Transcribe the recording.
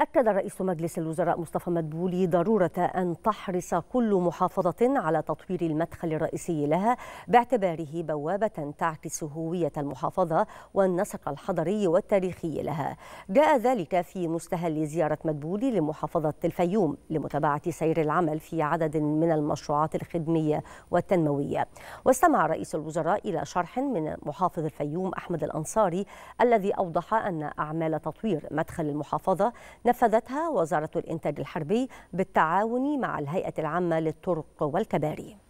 أكد رئيس مجلس الوزراء مصطفى مدبولي ضرورة أن تحرص كل محافظة على تطوير المدخل الرئيسي لها باعتباره بوابة تعكس هوية المحافظة والنسق الحضري والتاريخي لها جاء ذلك في مستهل زيارة مدبولي لمحافظة الفيوم لمتابعة سير العمل في عدد من المشروعات الخدمية والتنموية واستمع رئيس الوزراء إلى شرح من محافظ الفيوم أحمد الأنصاري الذي أوضح أن أعمال تطوير مدخل المحافظة نفذتها وزارة الإنتاج الحربي بالتعاون مع الهيئة العامة للطرق والكباري